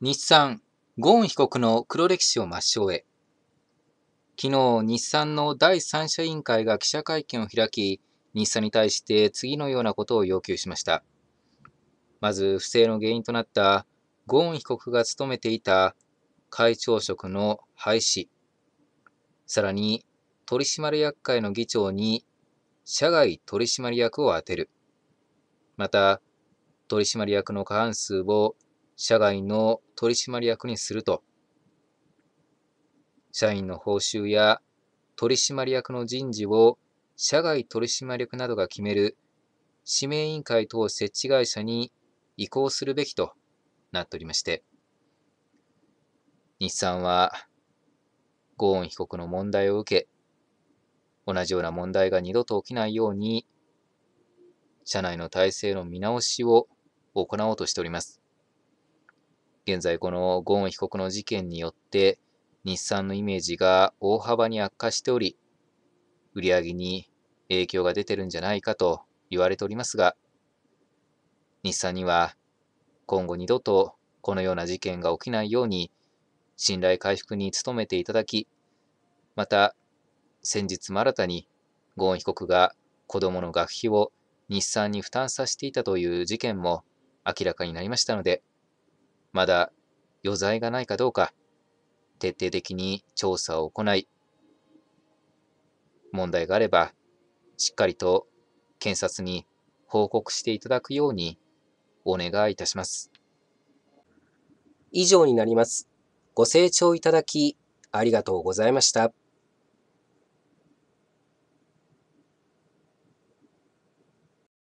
日産、ゴーン被告の黒歴史を抹消へ。昨日、日産の第三者委員会が記者会見を開き、日産に対して次のようなことを要求しました。まず、不正の原因となったゴーン被告が務めていた会長職の廃止、さらに取締役会の議長に社外取締役を充てる、また、取締役の過半数を社外の取締役にすると、社員の報酬や取締役の人事を社外取締役などが決める指名委員会等設置会社に移行するべきとなっておりまして、日産はゴーン被告の問題を受け、同じような問題が二度と起きないように、社内の体制の見直しを行おうとしております。現在このゴーン被告の事件によって日産のイメージが大幅に悪化しており、売り上げに影響が出てるんじゃないかと言われておりますが、日産には今後二度とこのような事件が起きないように信頼回復に努めていただき、また先日も新たにゴーン被告が子供の学費を日産に負担させていたという事件も明らかになりましたので、まだ余罪がないかどうか、徹底的に調査を行い、問題があれば、しっかりと検察に報告していただくようにお願いいたします。以上になります。ご清聴いただき、ありがとうございました。